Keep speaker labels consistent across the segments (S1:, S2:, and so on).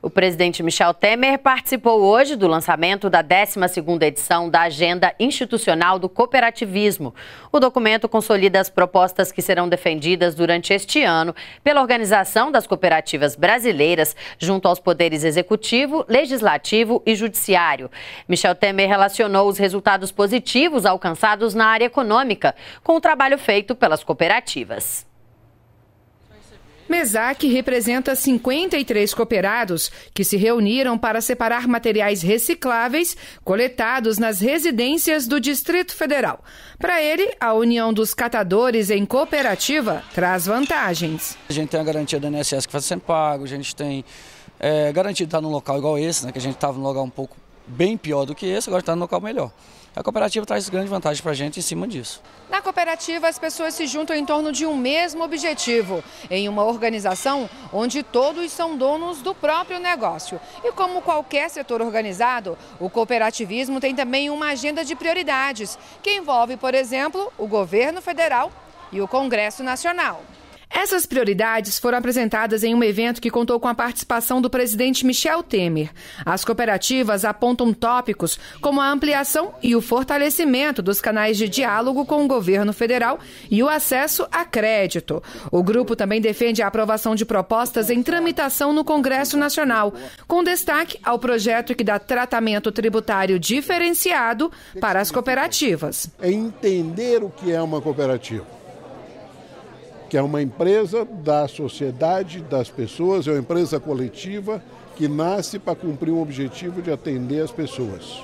S1: O presidente Michel Temer participou hoje do lançamento da 12ª edição da Agenda Institucional do Cooperativismo. O documento consolida as propostas que serão defendidas durante este ano pela Organização das Cooperativas Brasileiras, junto aos poderes executivo, legislativo e judiciário. Michel Temer relacionou os resultados positivos alcançados na área econômica com o trabalho feito pelas cooperativas.
S2: MESAC representa 53 cooperados que se reuniram para separar materiais recicláveis coletados nas residências do Distrito Federal. Para ele, a união dos catadores em cooperativa traz vantagens.
S1: A gente tem a garantia do INSS que vai sendo pago, a gente tem é, garantido estar num local igual esse, né, que a gente estava num lugar um pouco bem pior do que esse, agora está no local melhor. A cooperativa traz grande vantagem para a gente em cima disso.
S2: Na cooperativa, as pessoas se juntam em torno de um mesmo objetivo, em uma organização onde todos são donos do próprio negócio. E como qualquer setor organizado, o cooperativismo tem também uma agenda de prioridades, que envolve, por exemplo, o governo federal e o Congresso Nacional. Essas prioridades foram apresentadas em um evento que contou com a participação do presidente Michel Temer. As cooperativas apontam tópicos como a ampliação e o fortalecimento dos canais de diálogo com o governo federal e o acesso a crédito. O grupo também defende a aprovação de propostas em tramitação no Congresso Nacional, com destaque ao projeto que dá tratamento tributário diferenciado para as cooperativas. É
S1: entender o que é uma cooperativa que é uma empresa da sociedade, das pessoas, é uma empresa coletiva que nasce para cumprir um objetivo de atender as pessoas.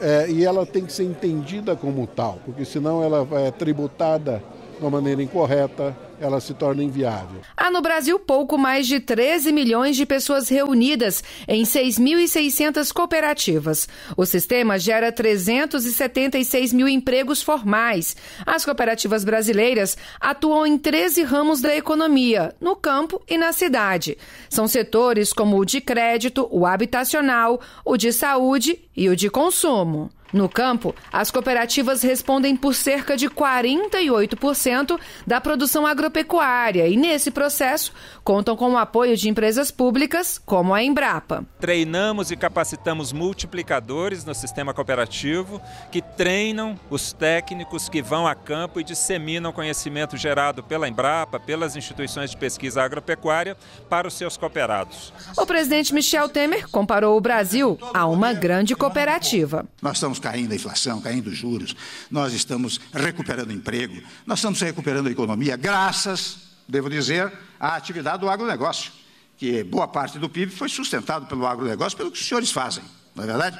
S1: É, e ela tem que ser entendida como tal, porque senão ela é tributada de uma maneira incorreta, ela se torna
S3: inviável.
S2: Há no Brasil pouco mais de 13 milhões de pessoas reunidas em 6.600 cooperativas. O sistema gera 376 mil empregos formais. As cooperativas brasileiras atuam em 13 ramos da economia, no campo e na cidade. São setores como o de crédito, o habitacional, o de saúde e o de consumo. No campo, as cooperativas respondem por cerca de 48% da produção agropecuária e, nesse processo, contam com o apoio de empresas públicas, como a Embrapa.
S3: Treinamos e capacitamos multiplicadores no sistema cooperativo que treinam os técnicos que vão a campo e disseminam conhecimento gerado pela Embrapa, pelas instituições de pesquisa agropecuária, para os seus cooperados.
S2: O presidente Michel Temer comparou o Brasil a uma grande cooperativa. Nós estamos caindo a inflação, caindo os juros,
S3: nós estamos recuperando emprego, nós estamos recuperando a economia, graças, devo dizer, à atividade do agronegócio, que boa parte do PIB foi sustentado pelo agronegócio, pelo que os senhores fazem, não é verdade?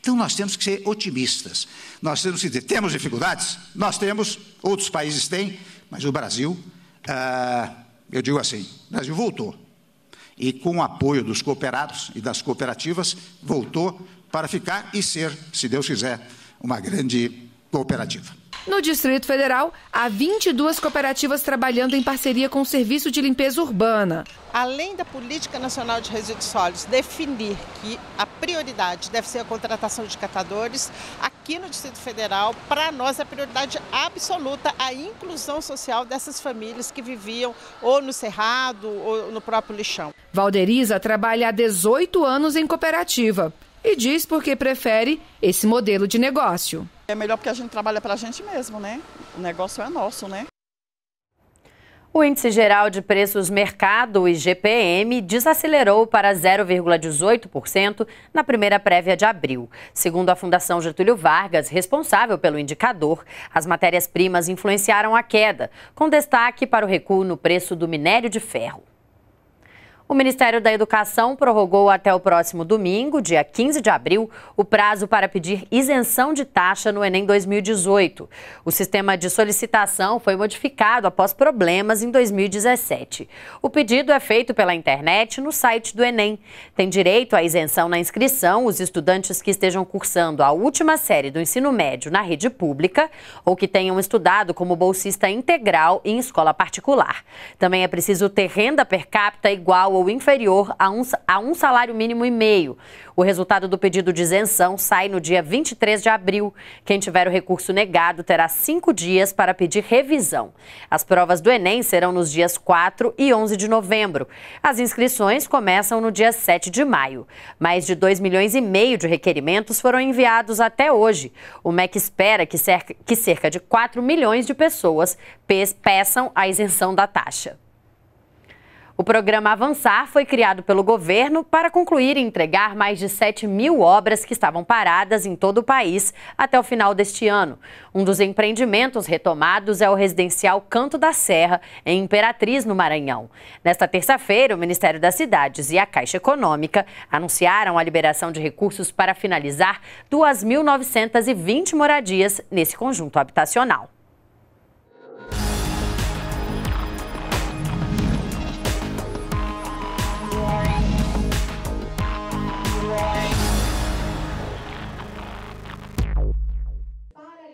S3: Então nós temos que ser otimistas. Nós temos que dizer, temos dificuldades? Nós temos, outros países têm, mas o Brasil, ah, eu digo assim, o Brasil voltou. E com o apoio dos cooperados e das cooperativas, voltou para ficar e ser, se Deus quiser, uma grande cooperativa.
S2: No Distrito Federal, há 22 cooperativas trabalhando em parceria com o Serviço de Limpeza Urbana.
S3: Além da Política Nacional de Resíduos Sólidos definir que a prioridade deve ser a contratação de catadores, aqui no Distrito Federal, para nós, é a prioridade absoluta a inclusão social dessas famílias que viviam ou no cerrado ou no próprio lixão.
S2: Valderiza trabalha há 18 anos em cooperativa e diz porque prefere esse modelo de negócio.
S1: É melhor porque a gente trabalha para a gente mesmo, né? O negócio é nosso, né? O Índice Geral de Preços Mercado, IGPM, desacelerou para 0,18% na primeira prévia de abril. Segundo a Fundação Getúlio Vargas, responsável pelo indicador, as matérias-primas influenciaram a queda, com destaque para o recuo no preço do minério de ferro. O Ministério da Educação prorrogou até o próximo domingo, dia 15 de abril, o prazo para pedir isenção de taxa no Enem 2018. O sistema de solicitação foi modificado após problemas em 2017. O pedido é feito pela internet no site do Enem. Tem direito à isenção na inscrição os estudantes que estejam cursando a última série do ensino médio na rede pública ou que tenham estudado como bolsista integral em escola particular. Também é preciso ter renda per capita igual ou inferior a um, a um salário mínimo e meio. O resultado do pedido de isenção sai no dia 23 de abril. Quem tiver o recurso negado terá cinco dias para pedir revisão. As provas do Enem serão nos dias 4 e 11 de novembro. As inscrições começam no dia 7 de maio. Mais de 2 milhões e meio de requerimentos foram enviados até hoje. O MEC espera que cerca, que cerca de 4 milhões de pessoas peçam a isenção da taxa. O programa Avançar foi criado pelo governo para concluir e entregar mais de 7 mil obras que estavam paradas em todo o país até o final deste ano. Um dos empreendimentos retomados é o residencial Canto da Serra, em Imperatriz, no Maranhão. Nesta terça-feira, o Ministério das Cidades e a Caixa Econômica anunciaram a liberação de recursos para finalizar 2.920 moradias nesse conjunto habitacional.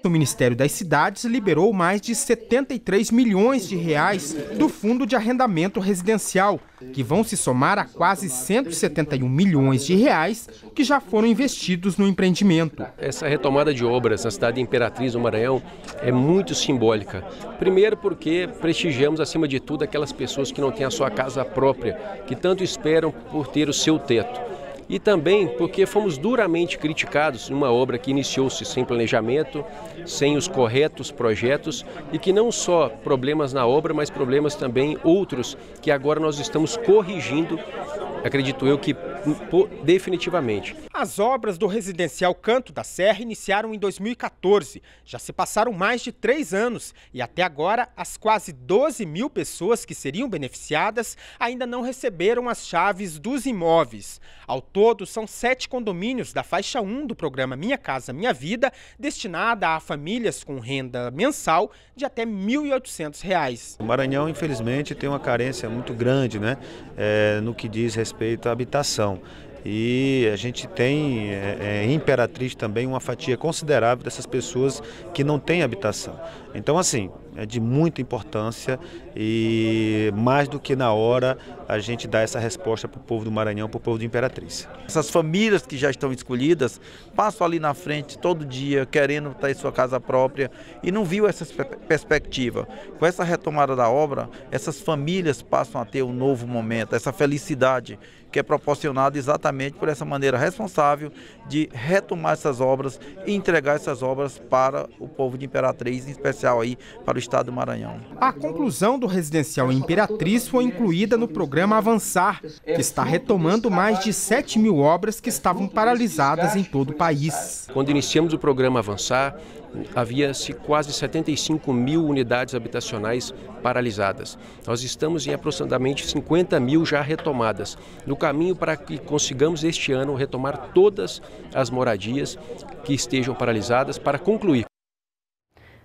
S3: O Ministério das Cidades liberou mais de 73 milhões de reais do Fundo de Arrendamento Residencial, que vão se somar a quase 171 milhões de reais que já foram investidos no empreendimento. Essa retomada de obras na cidade de Imperatriz do Maranhão é muito simbólica. Primeiro porque prestigiamos, acima de tudo, aquelas pessoas que não têm a sua casa própria, que tanto esperam por ter o seu teto e também porque fomos duramente criticados numa obra que iniciou-se sem planejamento, sem os corretos projetos e que não só problemas na obra, mas problemas também outros que agora nós estamos corrigindo, acredito eu que definitivamente. As obras do residencial Canto da Serra iniciaram em 2014. Já se passaram mais de três anos e até agora as quase 12 mil pessoas que seriam beneficiadas ainda não receberam as chaves dos imóveis. Ao todo, são sete condomínios da faixa 1 do programa Minha Casa Minha Vida, destinada a famílias com renda mensal de até R$ 1.800. O Maranhão, infelizmente, tem uma carência muito grande né? É, no que diz respeito à habitação. E a gente tem é, é, Imperatriz também uma fatia considerável dessas pessoas que não têm habitação. Então, assim, é de muita importância e mais do que na hora a gente dá essa resposta para o povo do Maranhão, para o povo de Imperatriz. Essas famílias que já estão escolhidas passam ali na frente todo dia querendo estar em sua casa própria e não viu essa perspectiva. Com essa retomada da obra, essas famílias passam a ter um novo momento, essa felicidade que é proporcionada exatamente por essa maneira responsável de retomar essas obras e entregar essas obras para o povo de Imperatriz, em especial aí para o estado do Maranhão. A conclusão do residencial Imperatriz foi incluída no programa Avançar, que está retomando mais de 7 mil obras que estavam paralisadas em todo o país. Quando iniciamos o programa Avançar, havia-se quase 75 mil unidades habitacionais paralisadas. Nós estamos em aproximadamente 50 mil já retomadas, no caminho para que consigamos este ano retomar todas as moradias que estejam paralisadas para concluir.